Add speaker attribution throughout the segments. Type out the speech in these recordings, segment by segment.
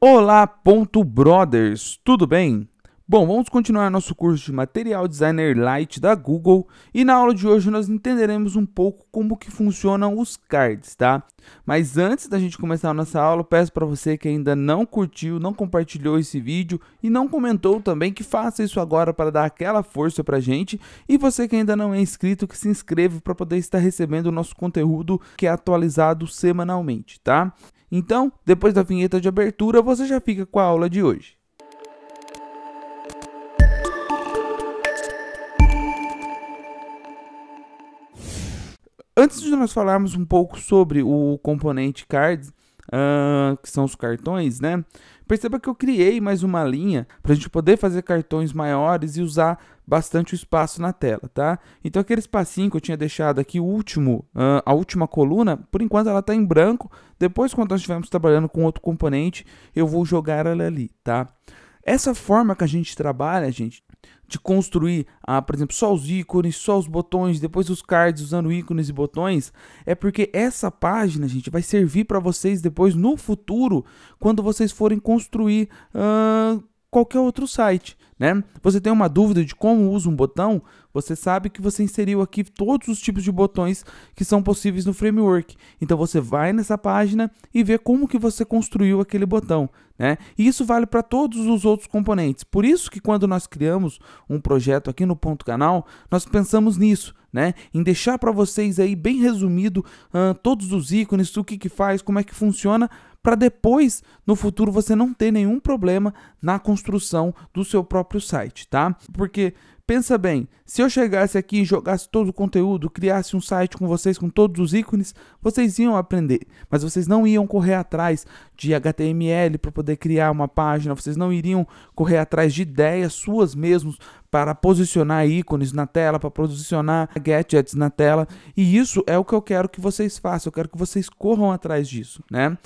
Speaker 1: Olá, ponto brothers, tudo bem? Bom, vamos continuar nosso curso de Material Designer Lite da Google e na aula de hoje nós entenderemos um pouco como que funcionam os cards, tá? Mas antes da gente começar a nossa aula, peço para você que ainda não curtiu, não compartilhou esse vídeo e não comentou também que faça isso agora para dar aquela força para gente e você que ainda não é inscrito que se inscreva para poder estar recebendo o nosso conteúdo que é atualizado semanalmente, tá? Então, depois da vinheta de abertura, você já fica com a aula de hoje. Antes de nós falarmos um pouco sobre o componente cards, Uh, que são os cartões, né? Perceba que eu criei mais uma linha para a gente poder fazer cartões maiores e usar bastante o espaço na tela, tá? Então aquele espacinho que eu tinha deixado aqui, o último, ah, a última coluna, por enquanto ela está em branco. Depois, quando nós estivermos trabalhando com outro componente, eu vou jogar ela ali, tá? Essa forma que a gente trabalha, gente, de construir, ah, por exemplo, só os ícones, só os botões, depois os cards usando ícones e botões, é porque essa página, gente, vai servir para vocês depois no futuro, quando vocês forem construir ah, qualquer outro site. Né? Você tem uma dúvida de como usa um botão? Você sabe que você inseriu aqui todos os tipos de botões que são possíveis no framework. Então você vai nessa página e vê como que você construiu aquele botão. Né? E isso vale para todos os outros componentes. Por isso que quando nós criamos um projeto aqui no Ponto Canal, nós pensamos nisso. Né? Em deixar para vocês aí bem resumido uh, todos os ícones, o que, que faz, como é que funciona, para depois, no futuro, você não ter nenhum problema na construção do seu próprio site, tá? Porque Pensa bem, se eu chegasse aqui e jogasse todo o conteúdo, criasse um site com vocês com todos os ícones, vocês iam aprender, mas vocês não iam correr atrás de HTML para poder criar uma página, vocês não iriam correr atrás de ideias suas mesmos para posicionar ícones na tela, para posicionar gadgets na tela, e isso é o que eu quero que vocês façam, eu quero que vocês corram atrás disso, né?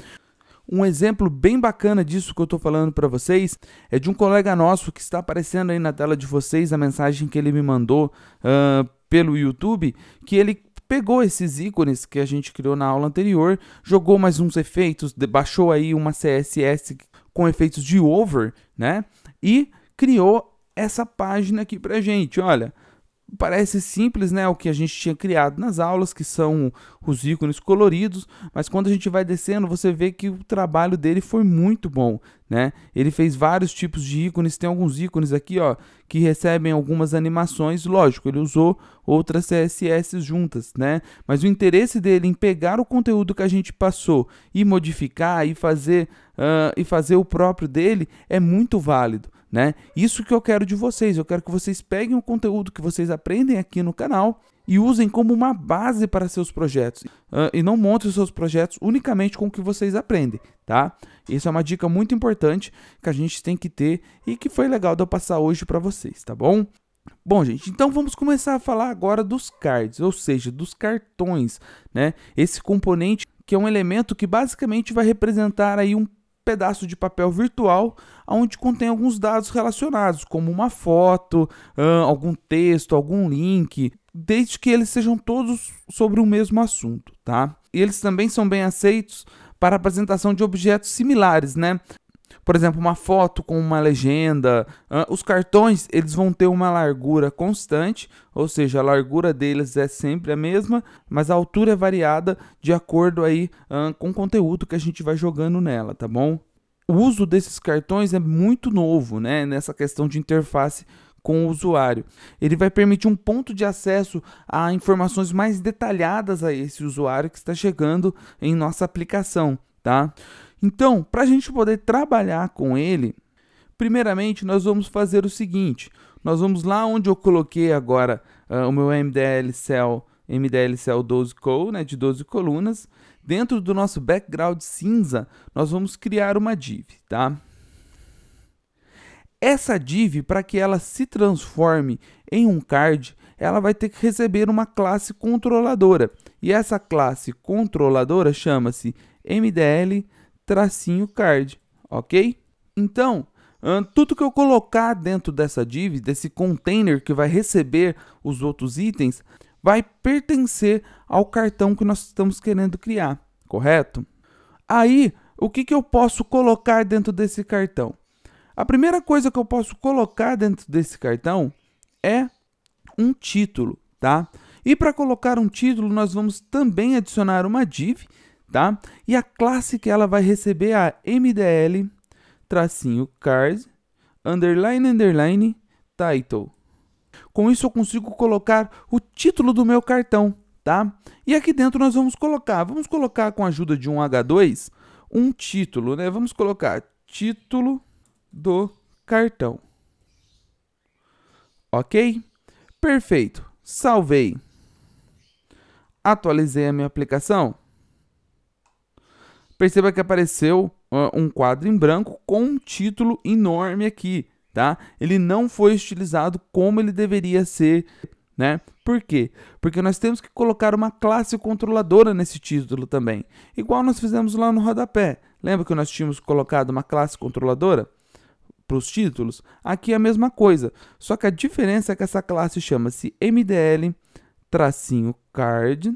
Speaker 1: Um exemplo bem bacana disso que eu estou falando para vocês é de um colega nosso que está aparecendo aí na tela de vocês a mensagem que ele me mandou uh, pelo YouTube, que ele pegou esses ícones que a gente criou na aula anterior, jogou mais uns efeitos, baixou aí uma CSS com efeitos de over, né? E criou essa página aqui para gente, olha parece simples, né, o que a gente tinha criado nas aulas, que são os ícones coloridos, mas quando a gente vai descendo, você vê que o trabalho dele foi muito bom, né? Ele fez vários tipos de ícones, tem alguns ícones aqui, ó, que recebem algumas animações, lógico, ele usou outras CSS juntas, né? Mas o interesse dele em pegar o conteúdo que a gente passou e modificar e fazer uh, e fazer o próprio dele é muito válido né? Isso que eu quero de vocês, eu quero que vocês peguem o conteúdo que vocês aprendem aqui no canal e usem como uma base para seus projetos uh, e não montem os seus projetos unicamente com o que vocês aprendem, tá? Isso é uma dica muito importante que a gente tem que ter e que foi legal de eu passar hoje para vocês, tá bom? Bom, gente, então vamos começar a falar agora dos cards, ou seja, dos cartões, né? Esse componente que é um elemento que basicamente vai representar aí um pedaço de papel virtual onde contém alguns dados relacionados, como uma foto, algum texto, algum link, desde que eles sejam todos sobre o mesmo assunto, tá? E eles também são bem aceitos para apresentação de objetos similares, né? por exemplo, uma foto com uma legenda. Os cartões, eles vão ter uma largura constante, ou seja, a largura deles é sempre a mesma, mas a altura é variada de acordo aí com o conteúdo que a gente vai jogando nela, tá bom? O uso desses cartões é muito novo, né, nessa questão de interface com o usuário. Ele vai permitir um ponto de acesso a informações mais detalhadas a esse usuário que está chegando em nossa aplicação, tá? Então, para a gente poder trabalhar com ele, primeiramente nós vamos fazer o seguinte: nós vamos lá onde eu coloquei agora uh, o meu MDL Cell, MDL Cell 12 Col, né, de 12 colunas. Dentro do nosso background cinza, nós vamos criar uma div, tá? Essa div, para que ela se transforme em um card, ela vai ter que receber uma classe controladora. E essa classe controladora chama-se MDL tracinho card, ok? Então, tudo que eu colocar dentro dessa div, desse container que vai receber os outros itens, vai pertencer ao cartão que nós estamos querendo criar, correto? Aí, o que, que eu posso colocar dentro desse cartão? A primeira coisa que eu posso colocar dentro desse cartão é um título, tá? E para colocar um título, nós vamos também adicionar uma div tá? E a classe que ela vai receber é a MDL, tracinho cars, underline, underline, title. Com isso eu consigo colocar o título do meu cartão, tá? E aqui dentro nós vamos colocar, vamos colocar com a ajuda de um H2, um título, né? Vamos colocar título do cartão. Ok? Perfeito. Salvei. Atualizei a minha aplicação perceba que apareceu uh, um quadro em branco com um título enorme aqui, tá? Ele não foi estilizado como ele deveria ser, né? Por quê? Porque nós temos que colocar uma classe controladora nesse título também, igual nós fizemos lá no rodapé. Lembra que nós tínhamos colocado uma classe controladora? para os títulos, aqui é a mesma coisa, só que a diferença é que essa classe chama-se MDL, card,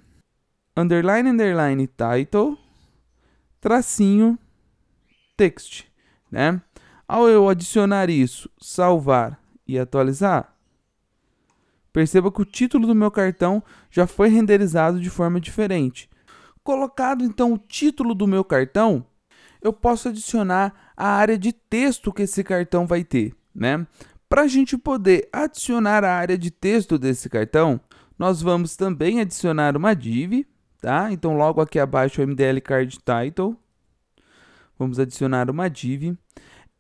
Speaker 1: underline, underline, title, tracinho text, né? Ao eu adicionar isso, salvar e atualizar, perceba que o título do meu cartão já foi renderizado de forma diferente. Colocado então o título do meu cartão, eu posso adicionar a área de texto que esse cartão vai ter, né? Para a gente poder adicionar a área de texto desse cartão, nós vamos também adicionar uma div tá? Então logo aqui abaixo o MDL Card Title. Vamos adicionar uma div.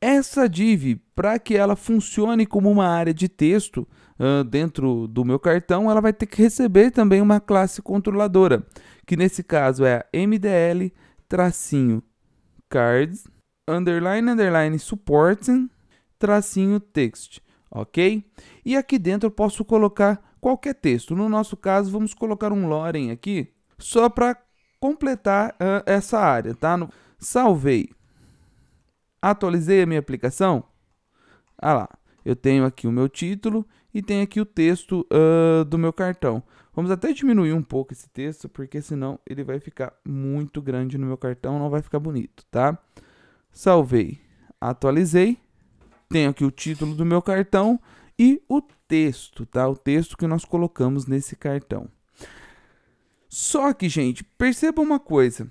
Speaker 1: Essa div, para que ela funcione como uma área de texto uh, dentro do meu cartão, ela vai ter que receber também uma classe controladora, que nesse caso é a MDL tracinho cards underline underline supporting tracinho text, ok? E aqui dentro eu posso colocar qualquer texto. No nosso caso, vamos colocar um lorem aqui só para completar uh, essa área, tá? No, salvei. Atualizei a minha aplicação. Ah lá, eu tenho aqui o meu título e tenho aqui o texto uh, do meu cartão. Vamos até diminuir um pouco esse texto, porque senão ele vai ficar muito grande no meu cartão, não vai ficar bonito, tá? Salvei, atualizei, tenho aqui o título do meu cartão e o texto, tá? O texto que nós colocamos nesse cartão. Só que, gente, perceba uma coisa.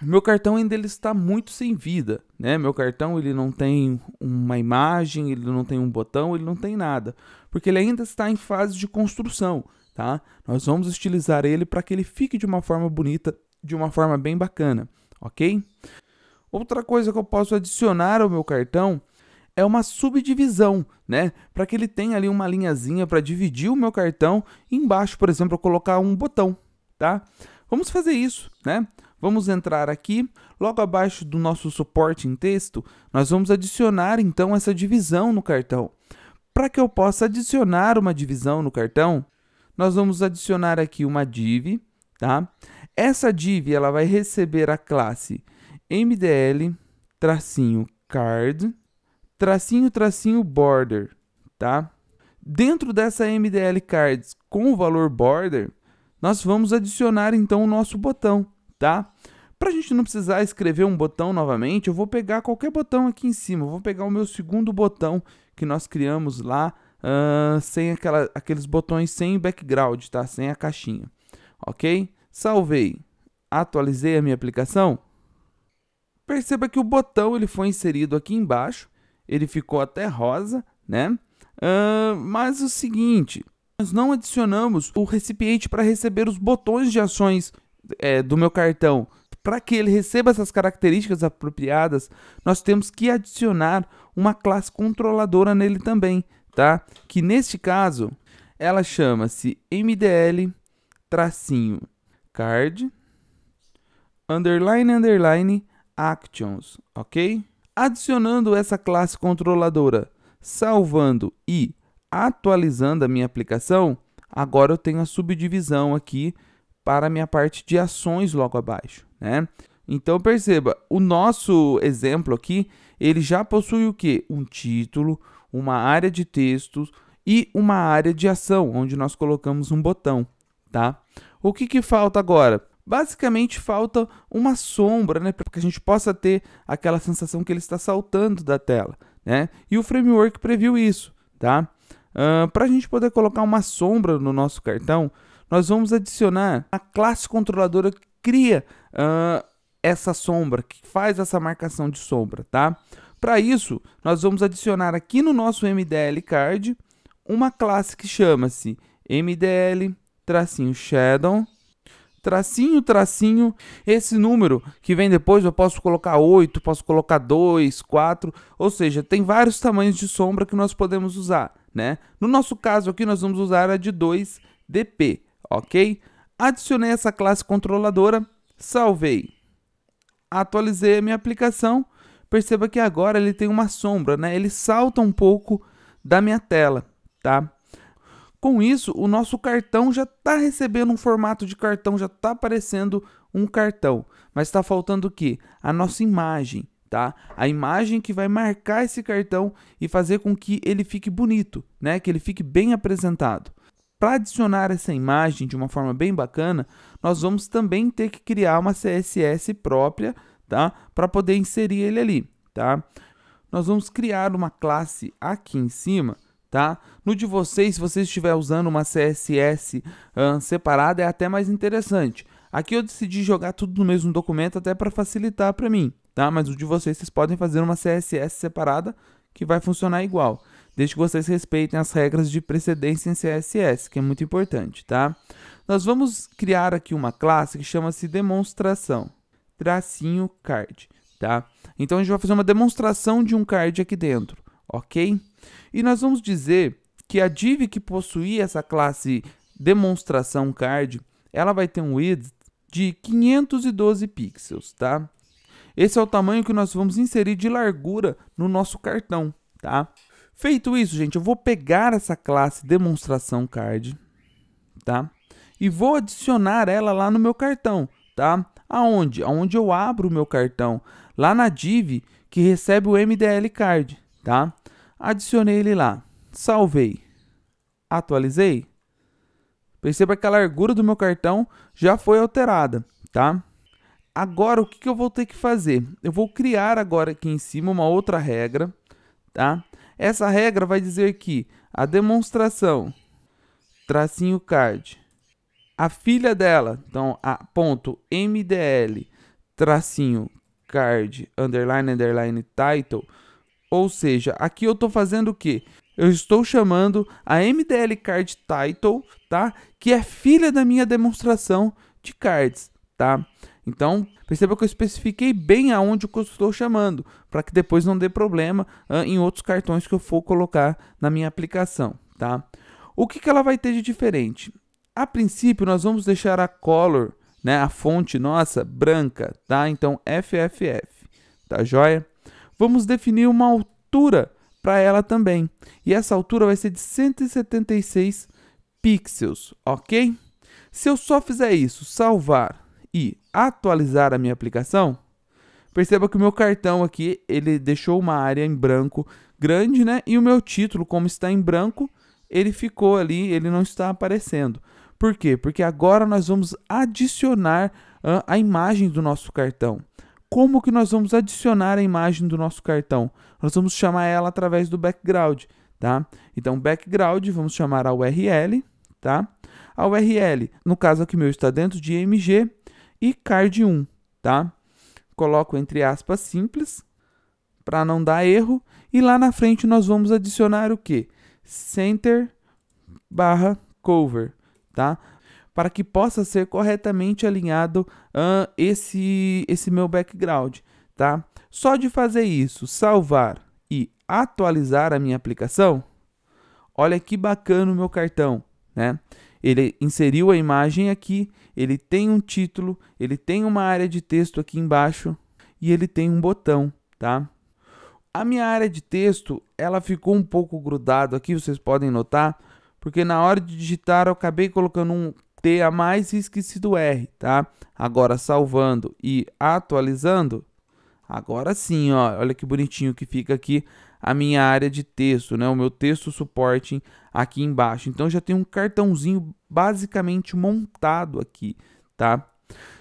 Speaker 1: Meu cartão ainda ele está muito sem vida, né? Meu cartão ele não tem uma imagem, ele não tem um botão, ele não tem nada, porque ele ainda está em fase de construção, tá? Nós vamos utilizar ele para que ele fique de uma forma bonita, de uma forma bem bacana, ok? Outra coisa que eu posso adicionar ao meu cartão é uma subdivisão, né? Para que ele tenha ali uma linhazinha para dividir o meu cartão. E embaixo, por exemplo, eu colocar um botão, tá? Vamos fazer isso, né? Vamos entrar aqui, logo abaixo do nosso suporte em texto, nós vamos adicionar então essa divisão no cartão. Para que eu possa adicionar uma divisão no cartão, nós vamos adicionar aqui uma div, tá? Essa div ela vai receber a classe mdl tracinho card tracinho tracinho border, tá? Dentro dessa mdl cards com o valor border, nós vamos adicionar então o nosso botão, tá? Para a gente não precisar escrever um botão novamente, eu vou pegar qualquer botão aqui em cima. Eu vou pegar o meu segundo botão que nós criamos lá, uh, sem aquela, aqueles botões sem background, tá? Sem a caixinha, ok? Salvei. Atualizei a minha aplicação. Perceba que o botão ele foi inserido aqui embaixo. Ele ficou até rosa, né? Uh, mas o seguinte, nós não adicionamos o recipiente para receber os botões de ações é, do meu cartão. Para que ele receba essas características apropriadas, nós temos que adicionar uma classe controladora nele também, tá? Que neste caso, ela chama-se MDL card underline underline actions, ok? Adicionando essa classe controladora, salvando e atualizando a minha aplicação, agora eu tenho a subdivisão aqui para a minha parte de ações logo abaixo, né? Então perceba, o nosso exemplo aqui, ele já possui o que? Um título, uma área de textos e uma área de ação, onde nós colocamos um botão, tá? O que, que falta agora? Basicamente falta uma sombra, né? Para que a gente possa ter aquela sensação que ele está saltando da tela, né? E o framework previu isso, tá? Uh, Para a gente poder colocar uma sombra no nosso cartão, nós vamos adicionar a classe controladora que cria uh, essa sombra, que faz essa marcação de sombra, tá? Para isso, nós vamos adicionar aqui no nosso MDL card uma classe que chama-se MDL tracinho shadow tracinho, tracinho, esse número que vem depois eu posso colocar 8, posso colocar 2, 4, ou seja, tem vários tamanhos de sombra que nós podemos usar né? No nosso caso aqui, nós vamos usar a de 2dp, ok? Adicionei essa classe controladora, salvei, atualizei a minha aplicação, perceba que agora ele tem uma sombra, né? Ele salta um pouco da minha tela, tá? Com isso, o nosso cartão já está recebendo um formato de cartão, já está aparecendo um cartão. Mas está faltando o que? A nossa imagem tá? A imagem que vai marcar esse cartão e fazer com que ele fique bonito, né? Que ele fique bem apresentado. Para adicionar essa imagem de uma forma bem bacana, nós vamos também ter que criar uma CSS própria, tá? Para poder inserir ele ali, tá? Nós vamos criar uma classe aqui em cima, tá? No de vocês, se você estiver usando uma CSS separada, é até mais interessante. Aqui eu decidi jogar tudo no mesmo documento até para facilitar para mim, tá? Mas o de vocês vocês podem fazer uma CSS separada que vai funcionar igual, desde que vocês respeitem as regras de precedência em CSS, que é muito importante, tá? Nós vamos criar aqui uma classe que chama-se demonstração, tracinho card, tá? Então a gente vai fazer uma demonstração de um card aqui dentro, ok? E nós vamos dizer que a div que possuir essa classe demonstração card, ela vai ter um width de 512 pixels, tá? Esse é o tamanho que nós vamos inserir de largura no nosso cartão, tá? Feito isso, gente, eu vou pegar essa classe demonstração card, tá? E vou adicionar ela lá no meu cartão, tá? Aonde? Aonde eu abro o meu cartão? Lá na div que recebe o MDL card, tá? Adicionei ele lá, salvei, atualizei. Perceba que a largura do meu cartão já foi alterada, tá? Agora, o que, eu vou ter que fazer? Eu vou criar agora aqui em cima uma outra regra, tá? Essa regra vai dizer que a demonstração, tracinho card, a filha dela, então, a ponto MDL, tracinho card, underline, underline, title, ou seja, aqui eu estou fazendo o quê? Eu estou chamando a MDL Card Title, tá? Que é filha da minha demonstração de cards, tá? Então, perceba que eu especifiquei bem aonde eu estou chamando, para que depois não dê problema uh, em outros cartões que eu for colocar na minha aplicação, tá? O que, que ela vai ter de diferente? A princípio, nós vamos deixar a color, né, a fonte nossa, branca, tá? Então, FFF, tá joia? Vamos definir uma altura para ela também. E essa altura vai ser de 176 pixels, ok? Se eu só fizer isso, salvar e atualizar a minha aplicação, perceba que o meu cartão aqui, ele deixou uma área em branco grande, né? E o meu título, como está em branco, ele ficou ali, ele não está aparecendo. Por quê? Porque agora nós vamos adicionar a imagem do nosso cartão. Como que nós vamos adicionar a imagem do nosso cartão? Nós vamos chamar ela através do background, tá? Então, background, vamos chamar a URL, tá? A URL, no caso aqui meu, está dentro de img e card 1, tá? Coloco entre aspas simples para não dar erro e lá na frente nós vamos adicionar o que? Center barra cover, tá? Para que possa ser corretamente alinhado uh, esse, esse meu background, tá? Só de fazer isso, salvar e atualizar a minha aplicação, olha que bacana o meu cartão, né? ele inseriu a imagem aqui, ele tem um título, ele tem uma área de texto aqui embaixo e ele tem um botão, tá? A minha área de texto, ela ficou um pouco grudado aqui, vocês podem notar, porque na hora de digitar eu acabei colocando um T a mais e esqueci do R, tá? Agora salvando e atualizando, agora sim, ó, olha que bonitinho que fica aqui a minha área de texto, né? o meu texto suporte aqui embaixo. Então já tem um cartãozinho basicamente montado aqui, tá?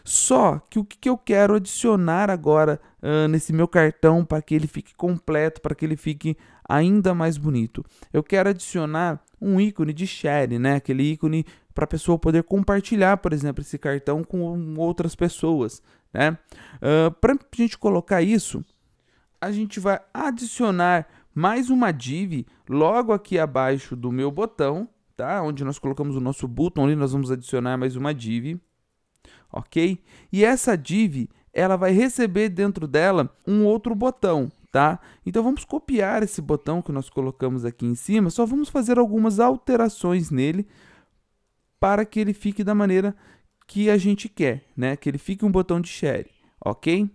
Speaker 1: Só que o que eu quero adicionar agora uh, nesse meu cartão para que ele fique completo, para que ele fique ainda mais bonito? Eu quero adicionar um ícone de share, né? aquele ícone para a pessoa poder compartilhar, por exemplo, esse cartão com outras pessoas. Né? Uh, ah, para a gente colocar isso, a gente vai adicionar mais uma div logo aqui abaixo do meu botão, tá? Onde nós colocamos o nosso button ali, nós vamos adicionar mais uma div, ok? E essa div, ela vai receber dentro dela um outro botão, tá? Então vamos copiar esse botão que nós colocamos aqui em cima, só vamos fazer algumas alterações nele para que ele fique da maneira que a gente quer, né? Que ele fique um botão de share, ok?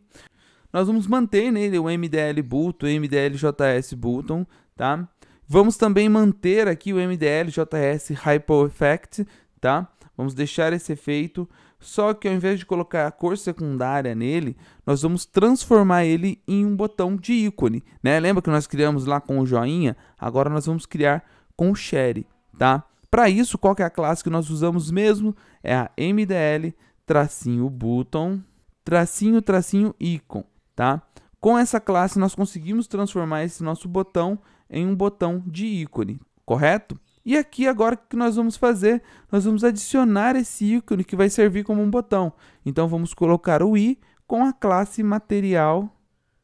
Speaker 1: Nós vamos manter nele né, o MDL button, o MDL-JS button, tá? Vamos também manter aqui o MDL-JS Hypo Effect, tá? Vamos deixar esse efeito, só que ao invés de colocar a cor secundária nele, nós vamos transformar ele em um botão de ícone, né? Lembra que nós criamos lá com o joinha? Agora nós vamos criar com o share, tá? Para isso, qual que é a classe que nós usamos mesmo? É a MDL tracinho button tracinho tracinho icon tá? Com essa classe, nós conseguimos transformar esse nosso botão em um botão de ícone, correto? E aqui agora o que nós vamos fazer? Nós vamos adicionar esse ícone que vai servir como um botão. Então vamos colocar o i com a classe material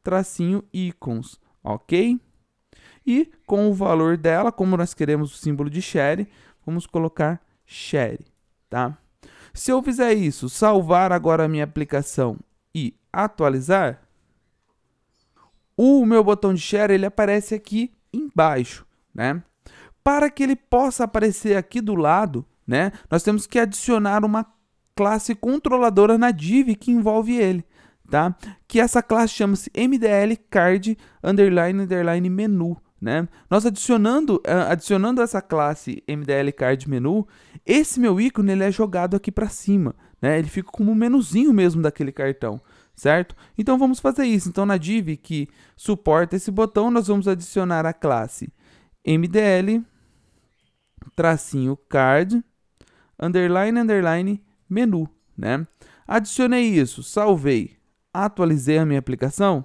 Speaker 1: tracinho icons, ok? E com o valor dela, como nós queremos o símbolo de share, vamos colocar share, tá? Se eu fizer isso, salvar agora a minha aplicação e atualizar, o meu botão de share ele aparece aqui embaixo, né? Para que ele possa aparecer aqui do lado, né? Nós temos que adicionar uma classe controladora na div que envolve ele, tá? Que essa classe chama-se MDL card underline underline menu, né? Nós adicionando, eh, adicionando essa classe MDL card menu, esse meu ícone ele é jogado aqui para cima, né? Ele fica como um menuzinho mesmo daquele cartão, certo? Então vamos fazer isso. Então na div que suporta esse botão, nós vamos adicionar a classe MDL tracinho card underline underline menu, né? Adicionei isso, salvei, atualizei a minha aplicação.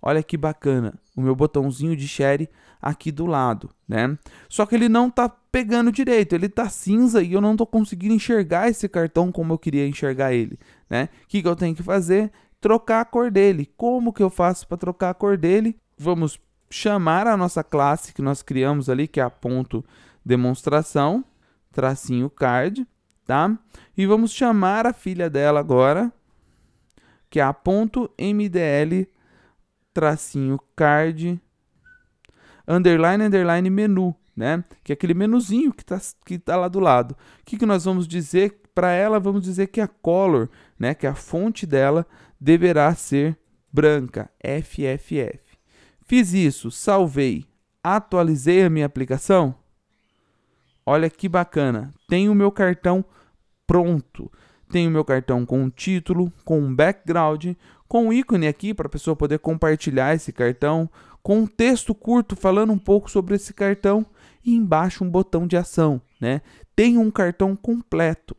Speaker 1: Olha que bacana, o meu botãozinho de share aqui do lado, né? Só que ele não tá pegando direito, ele tá cinza e eu não tô conseguindo enxergar esse cartão como eu queria enxergar ele, né? O que, que eu tenho que fazer? trocar a cor dele. Como que eu faço para trocar a cor dele? Vamos chamar a nossa classe que nós criamos ali, que é a ponto demonstração, tracinho card, tá? E vamos chamar a filha dela agora, que é a ponto mdl tracinho card underline underline menu né? Que é aquele menuzinho que está que tá lá do lado. O que, que nós vamos dizer para ela? Vamos dizer que a color, né? Que a fonte dela deverá ser branca, FFF. Fiz isso, salvei, atualizei a minha aplicação. Olha que bacana, tenho o meu cartão pronto. Tenho o meu cartão com título, com background, com um ícone aqui para a pessoa poder compartilhar esse cartão, com um texto curto falando um pouco sobre esse cartão e embaixo um botão de ação. Né? Tem um cartão completo.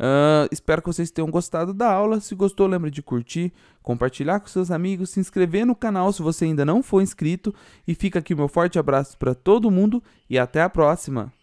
Speaker 1: Uh, espero que vocês tenham gostado da aula. Se gostou, lembre de curtir, compartilhar com seus amigos, se inscrever no canal se você ainda não for inscrito. E fica aqui meu forte abraço para todo mundo e até a próxima!